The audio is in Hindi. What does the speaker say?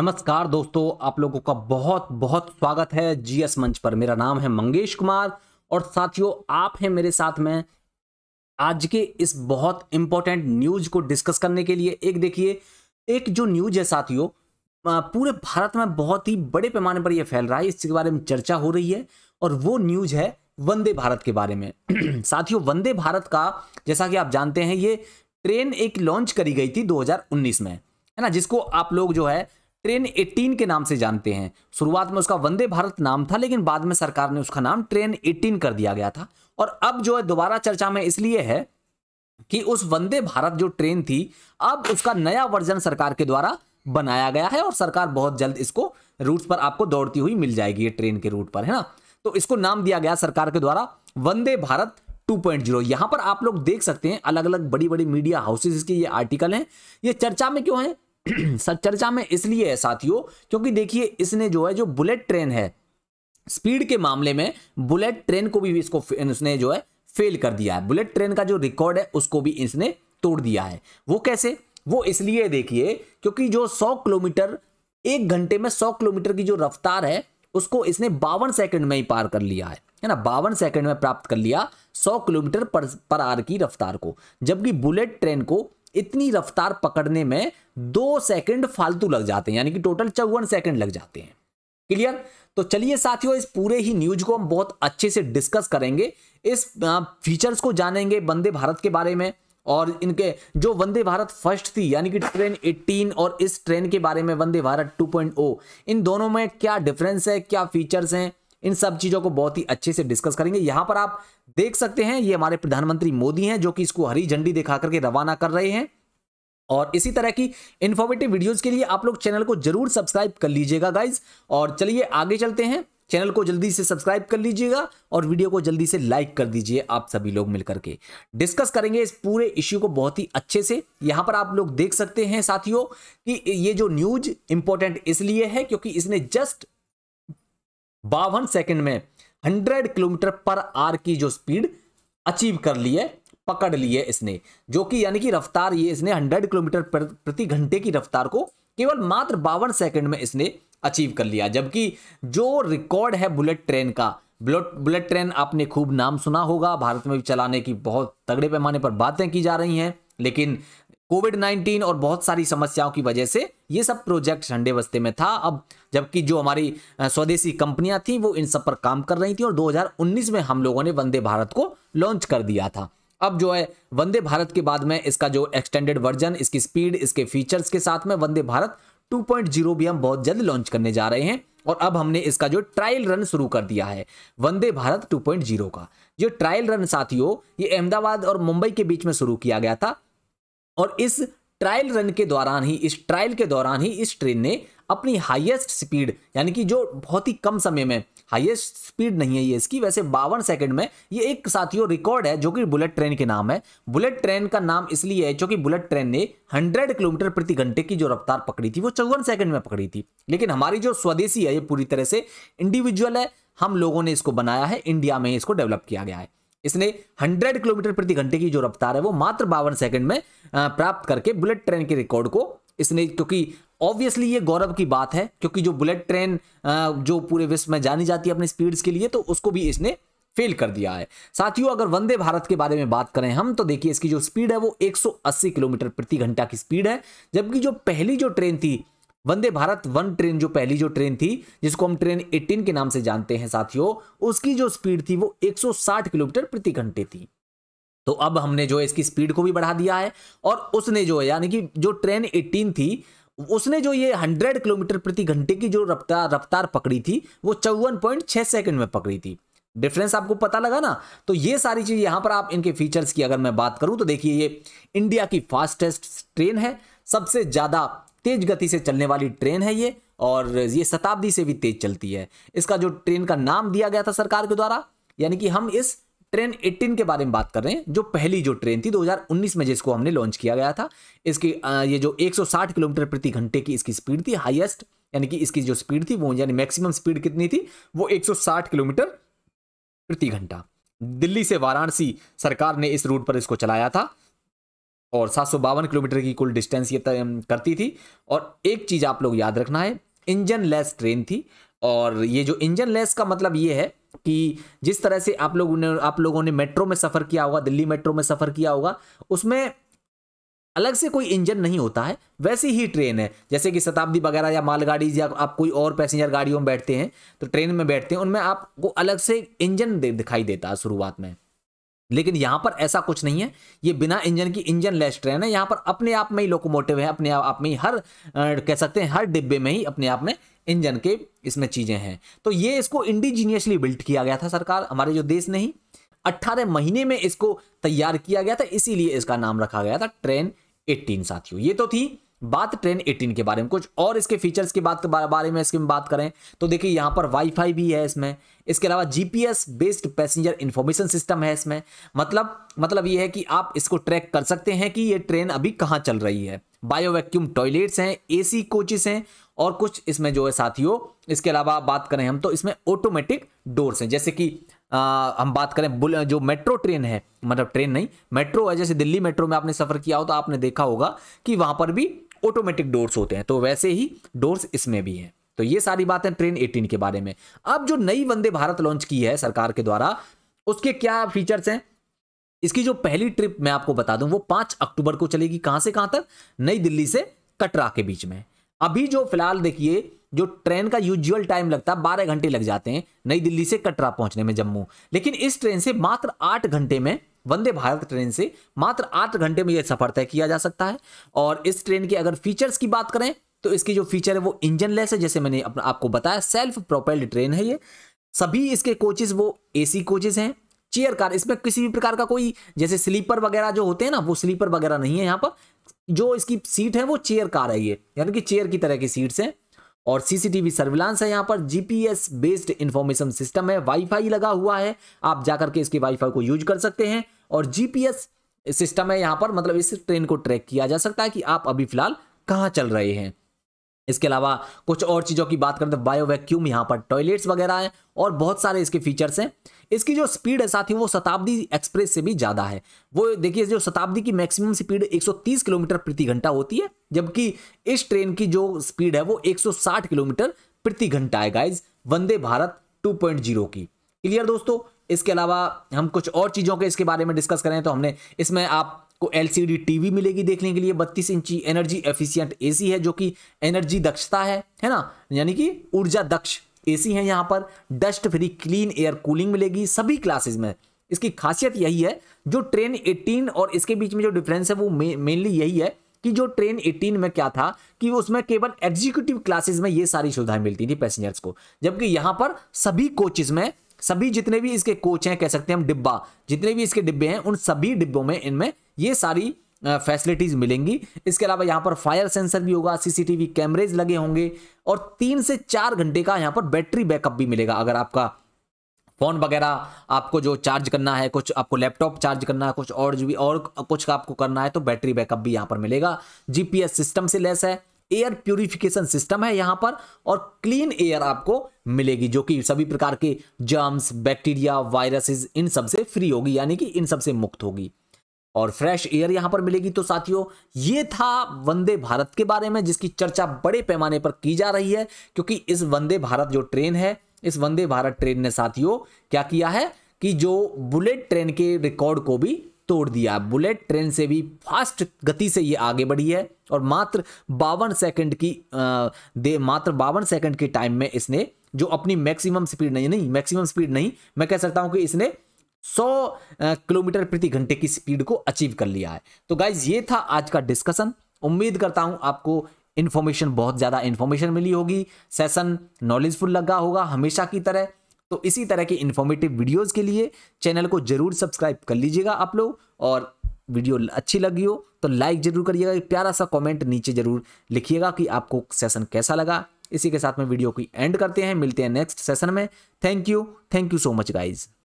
नमस्कार दोस्तों आप लोगों का बहुत बहुत स्वागत है जीएस मंच पर मेरा नाम है मंगेश कुमार और साथियों आप हैं मेरे साथ में आज के इस बहुत इंपॉर्टेंट न्यूज को डिस्कस करने के लिए एक देखिए एक जो न्यूज है साथियों पूरे भारत में बहुत ही बड़े पैमाने पर यह फैल रहा है इसके बारे में चर्चा हो रही है और वो न्यूज है वंदे भारत के बारे में साथियों वंदे भारत का जैसा कि आप जानते हैं ये ट्रेन एक लॉन्च करी गई थी 2019 में है ना जिसको आप लोग जो है ट्रेन 18 के नाम से जानते हैं शुरुआत में उसका वंदे भारत नाम था लेकिन बाद में सरकार ने उसका नाम ट्रेन 18 कर दिया गया था और अब जो है दोबारा चर्चा में इसलिए है कि उस वंदे भारत जो ट्रेन थी अब उसका नया वर्जन सरकार के द्वारा बनाया गया है और सरकार बहुत जल्द इसको रूट पर आपको दौड़ती हुई मिल जाएगी ये ट्रेन के रूट पर है ना तो इसको नाम दिया गया सरकार के द्वारा वंदे भारत 2.0 यहां पर आप लोग देख सकते हैं अलग अलग बड़ी बड़ी मीडिया हाउसेस के ये आर्टिकल हैं ये चर्चा में क्यों है चर्चा में इसलिए है साथियों क्योंकि देखिए इसने जो है जो बुलेट ट्रेन है स्पीड के मामले में बुलेट ट्रेन को भी इसको इसने जो है फेल कर दिया है बुलेट ट्रेन का जो रिकॉर्ड है उसको भी इसने तोड़ दिया है वो कैसे वो इसलिए देखिए क्योंकि जो 100 किलोमीटर एक घंटे में 100 किलोमीटर की जो रफ्तार है उसको इसने बावन सेकंड में ही पार कर लिया है है ना बावन सेकंड में प्राप्त कर लिया 100 किलोमीटर पर पर आर की रफ्तार को जबकि बुलेट ट्रेन को इतनी रफ्तार पकड़ने में दो सेकंड फालतू लग जाते हैं यानी कि टोटल चौवन सेकंड लग जाते हैं क्लियर तो चलिए साथियों इस पूरे ही न्यूज को हम बहुत अच्छे से डिस्कस करेंगे इस फीचर्स को जानेंगे वंदे भारत के बारे में और इनके जो वंदे भारत फर्स्ट थी यानी कि ट्रेन 18 और इस ट्रेन के बारे में वंदे भारत 2.0 इन दोनों में क्या डिफरेंस है क्या फीचर्स हैं इन सब चीज़ों को बहुत ही अच्छे से डिस्कस करेंगे यहां पर आप देख सकते हैं ये हमारे प्रधानमंत्री मोदी हैं जो कि इसको हरी झंडी दिखा करके रवाना कर रहे हैं और इसी तरह की इन्फॉर्मेटिव वीडियोज़ के लिए आप लोग चैनल को जरूर सब्सक्राइब कर लीजिएगा गाइज और चलिए आगे चलते हैं चैनल को जल्दी से सब्सक्राइब कर लीजिएगा और वीडियो को जल्दी से लाइक कर दीजिए आप सभी लोग मिलकर के डिस्कस करेंगे इस पूरे इश्यू को बहुत ही अच्छे से यहाँ पर आप लोग देख सकते हैं साथियों कि ये जो न्यूज इंपॉर्टेंट इसलिए है क्योंकि इसने जस्ट बावन सेकेंड में हंड्रेड किलोमीटर पर आर की जो स्पीड अचीव कर ली है पकड़ ली है इसने जो कि यानी कि रफ्तार ये इसने 100 किलोमीटर प्रति घंटे की रफ्तार को केवल मात्र बावन सेकंड में इसने अचीव कर लिया जबकि जो रिकॉर्ड है बुलेट ट्रेन का बुलेट बुलेट ट्रेन आपने खूब नाम सुना होगा भारत में भी चलाने की बहुत तगड़े पैमाने पर बातें की जा रही हैं लेकिन कोविड नाइन्टीन और बहुत सारी समस्याओं की वजह से ये सब प्रोजेक्ट ठंडे बस्ते में था अब जबकि जो हमारी स्वदेशी कंपनियां थी वो इन सब पर काम कर रही थी और 2019 में हम लोगों ने वंदे भारत को लॉन्च कर दिया था अब जो है वंदे भारत के बाद में इसका जो एक्सटेंडेड वर्जन इसकी स्पीड इसके फीचर्स के साथ में वंदे भारत 2.0 भी हम बहुत जल्द लॉन्च करने जा रहे हैं और अब हमने इसका जो ट्रायल रन शुरू कर दिया है वंदे भारत 2.0 का जो ट्रायल रन साथियों ये अहमदाबाद और मुंबई के बीच में शुरू किया गया था और इस ट्रायल रन के दौरान ही इस ट्रायल के दौरान ही इस ट्रेन ने अपनी हाईएस्ट स्पीड यानी कि जो बहुत ही कम समय में हाईएस्ट स्पीड नहीं है ये इसकी वैसे बावन सेकंड में ये एक साथियों रिकॉर्ड है जो कि बुलेट ट्रेन के नाम है बुलेट ट्रेन का नाम इसलिए है क्योंकि बुलेट ट्रेन ने 100 किलोमीटर प्रति घंटे की जो रफ्तार पकड़ी थी वो चौवन सेकंड में पकड़ी थी लेकिन हमारी जो स्वदेशी है ये पूरी तरह से इंडिविजुअल है हम लोगों ने इसको बनाया है इंडिया में इसको डेवलप किया गया है इसने 100 किलोमीटर प्रति घंटे की जो रफ्तार है वो मात्र बावन सेकंड में प्राप्त करके बुलेट ट्रेन के रिकॉर्ड को इसने क्योंकि ऑब्वियसली ये गौरव की बात है क्योंकि जो बुलेट ट्रेन जो पूरे विश्व में जानी जाती है अपनी स्पीड्स के लिए तो उसको भी इसने फेल कर दिया है साथियों अगर वंदे भारत के बारे में बात करें हम तो देखिए इसकी जो स्पीड है वो 180 किलोमीटर प्रति घंटा की स्पीड है जबकि जो पहली जो ट्रेन थी वंदे भारत वन ट्रेन जो पहली जो ट्रेन थी जिसको हम ट्रेन 18 के नाम से जानते हैं साथियों उसकी जो स्पीड थी वो 160 किलोमीटर प्रति घंटे थी तो अब हमने जो है इसकी स्पीड को भी बढ़ा दिया है और उसने जो है यानी कि जो ट्रेन 18 थी उसने जो ये 100 किलोमीटर प्रति घंटे की जो रफ्तार रफ्तार पकड़ी थी वो चौवन पॉइंट छह सेकेंड में पकड़ी थी डिफरेंस आपको पता लगा ना तो ये सारी चीज़ यहां पर आप इनके फीचर्स की अगर मैं बात करूं तो देखिए ये इंडिया की फास्टेस्ट ट्रेन है सबसे ज़्यादा तेज गति से चलने वाली ट्रेन है ये और ये शताब्दी से भी तेज चलती है इसका जो ट्रेन का नाम दिया गया था सरकार के द्वारा यानी कि हम इस ट्रेन 18 के बारे में बात कर रहे हैं जो पहली जो ट्रेन थी 2019 में जिसको हमने लॉन्च किया गया था इसकी ये जो 160 किलोमीटर प्रति घंटे की इसकी स्पीड थी हाईएस्ट यानी कि इसकी जो स्पीड थी वो यानी मैक्सिमम स्पीड कितनी थी वो 160 किलोमीटर प्रति घंटा दिल्ली से वाराणसी सरकार ने इस रूट पर इसको चलाया था और सात किलोमीटर की कुल डिस्टेंस ये करती थी और एक चीज़ आप लोग याद रखना है इंजन लेस ट्रेन थी और ये जो इंजन लेस का मतलब ये है कि जिस तरह से आप लोगों ने आप लोगों ने मेट्रो में सफ़र किया होगा दिल्ली मेट्रो में सफ़र किया होगा उसमें अलग से कोई इंजन नहीं होता है वैसी ही ट्रेन है जैसे कि शताब्दी वगैरह या मालगाड़ी या आप कोई और पैसेंजर गाड़ियों में बैठते हैं तो ट्रेन में बैठते हैं उनमें आपको अलग से इंजन दिखाई देता है शुरुआत में लेकिन यहां पर ऐसा कुछ नहीं है ये बिना इंजन की इंजन लेस ट्रेन है यहां पर अपने आप में ही लोकोमोटिव है अपने आप में ही हर कह सकते हैं हर डिब्बे में ही अपने आप में इंजन के इसमें चीज़ें हैं तो ये इसको इंडिजीनियसली बिल्ट किया गया था सरकार हमारे जो देश ने ही अट्ठारह महीने में इसको तैयार किया गया था इसीलिए इसका नाम रखा गया था ट्रेन एट्टीन साथियों ये तो थी बात ट्रेन 18 के बारे में कुछ और इसके फीचर्स की बात बारे में इसकी बात करें तो देखिए यहाँ पर वाईफाई भी है इसमें इसके अलावा GPS based passenger information system है इसमें मतलब मतलब ये है कि आप इसको ट्रैक कर सकते हैं कि ये ट्रेन अभी कहाँ चल रही है बायो वैक्यूम टॉयलेट्स हैं एसी कोचेस हैं और कुछ इसमें जो है साथियों इसके अलावा बात करें हम तो इसमें ऑटोमेटिक डोर्स हैं जैसे कि आ, हम बात करें जो मेट्रो ट्रेन है मतलब ट्रेन नहीं मेट्रो है जैसे दिल्ली मेट्रो में आपने सफ़र किया हो तो आपने देखा होगा कि वहां पर भी ऑटोमेटिक डोर्स होते हैं तो वैसे ही डोर्स इसमें भी हैं तो ये सारी बातें ट्रेन 18 के बारे में अब जो नई वंदे भारत लॉन्च की है सरकार के द्वारा उसके क्या फीचर्स हैं इसकी जो पहली ट्रिप मैं आपको बता दूं वो पांच अक्टूबर को चलेगी कहां से कहां तक नई दिल्ली से कटरा के बीच में अभी जो फिलहाल देखिए जो ट्रेन का यूजुअल टाइम लगता है बारह घंटे लग जाते हैं नई दिल्ली से कटरा पहुंचने में जम्मू लेकिन इस ट्रेन से मात्र आठ घंटे में वंदे भारत ट्रेन से मात्र आठ घंटे में यह सफर तय किया जा सकता है और इस ट्रेन के अगर फीचर्स की बात करें तो इसकी जो फीचर है वो इंजन लेस है जैसे मैंने अपना आपको बताया सेल्फ प्रोपेल्ड ट्रेन है ये सभी इसके कोचेज वो एसी कोचेज हैं चेयर कार इसमें किसी भी प्रकार का कोई जैसे स्लीपर वगैरह जो होते हैं ना वो स्लीपर वगैरह नहीं है यहाँ पर जो इसकी सीट है वो चेयर कार है ये यानी कि चेयर की तरह की सीट्स हैं और सीसीटीवी सर्विलांस है यहाँ पर जीपीएस बेस्ड इंफॉर्मेशन सिस्टम है वाईफाई लगा हुआ है आप जाकर के इसके वाईफाई को यूज कर सकते हैं और जीपीएस सिस्टम है यहाँ पर मतलब इस ट्रेन को ट्रैक किया जा सकता है कि आप अभी फिलहाल कहाँ चल रहे हैं इसके अलावा कुछ और चीज़ों की बात करें तो बायो वैक्यूम यहाँ पर टॉयलेट्स वगैरह हैं और बहुत सारे इसके फीचर्स हैं इसकी जो स्पीड है साथ ही वो शताब्दी एक्सप्रेस से भी ज़्यादा है वो देखिए जो शताब्दी की मैक्सिमम स्पीड 130 किलोमीटर प्रति घंटा होती है जबकि इस ट्रेन की जो स्पीड है वो एक किलोमीटर प्रति घंटा है गाइज वंदे भारत टू की क्लियर दोस्तों इसके अलावा हम कुछ और चीज़ों के इसके बारे में डिस्कस करें तो हमने इसमें आप आपको एलसीडी टीवी मिलेगी देखने के लिए बत्तीस इंची एनर्जी एफिशिएंट एसी है जो कि एनर्जी दक्षता है है ना यानी कि ऊर्जा दक्ष एसी है यहाँ पर dust free clean air cooling मिलेगी सभी क्लासेज में इसकी खासियत यही है जो ट्रेन 18 और इसके बीच में जो डिफरेंस है वो मेनली यही है कि जो ट्रेन 18 में क्या था कि उसमें केवल एग्जीक्यूटिव क्लासेस में ये सारी सुविधाएं मिलती थी पैसेंजर्स को जबकि यहाँ पर सभी कोचेस में सभी जितने भी इसके कोच हैं कह सकते हैं हम डिब्बा जितने भी इसके डिब्बे हैं उन सभी डिब्बों में इनमें ये सारी फैसिलिटीज मिलेंगी इसके अलावा यहाँ पर फायर सेंसर भी होगा सीसीटीवी कैमरेज लगे होंगे और तीन से चार घंटे का यहाँ पर बैटरी बैकअप भी मिलेगा अगर आपका फ़ोन वगैरह आपको जो चार्ज करना है कुछ आपको लैपटॉप चार्ज करना है कुछ और जो भी और कुछ आपको करना है तो बैटरी बैकअप भी यहाँ पर मिलेगा जीपीएस सिस्टम से लेस है एयर प्योरिफिकेशन सिस्टम है यहाँ पर और क्लीन एयर आपको मिलेगी जो कि सभी प्रकार के जर्म्स बैक्टीरिया वायरसेस इन सब से फ्री होगी यानी कि इन सब से मुक्त होगी और फ्रेश एयर यहाँ पर मिलेगी तो साथियों ये था वंदे भारत के बारे में जिसकी चर्चा बड़े पैमाने पर की जा रही है क्योंकि इस वंदे भारत जो ट्रेन है इस वंदे भारत ट्रेन ने साथियों क्या किया है कि जो बुलेट ट्रेन के रिकॉर्ड को भी तोड़ दिया बुलेट ट्रेन से भी फास्ट गति से ये आगे बढ़ी है और मात्र बावन सेकंड की दे मात्र बावन सेकंड के टाइम में इसने जो अपनी मैक्सिमम स्पीड नहीं नहीं मैक्सिमम स्पीड नहीं मैं कह सकता हूं कि इसने 100 किलोमीटर प्रति घंटे की स्पीड को अचीव कर लिया है तो गाइज ये था आज का डिस्कशन उम्मीद करता हूं आपको इन्फॉर्मेशन बहुत ज़्यादा इन्फॉर्मेशन मिली होगी सेशन नॉलेजफुल लगा होगा हमेशा की तरह तो इसी तरह की इन्फॉर्मेटिव वीडियोज़ के लिए चैनल को जरूर सब्सक्राइब कर लीजिएगा आप लोग और वीडियो अच्छी लगी हो तो लाइक जरूर करिएगा प्यारा सा कमेंट नीचे जरूर लिखिएगा कि आपको सेशन कैसा लगा इसी के साथ में वीडियो की एंड करते हैं मिलते हैं नेक्स्ट सेशन में thank you thank you so much guys